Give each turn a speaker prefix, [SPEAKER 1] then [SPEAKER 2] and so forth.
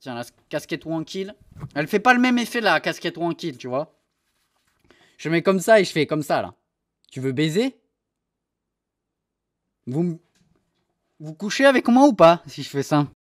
[SPEAKER 1] Tiens, la casquette one kill. Elle fait pas le même effet la casquette one kill, tu vois. Je mets comme ça et je fais comme ça là. Tu veux baiser Vous vous couchez avec moi ou pas si je fais ça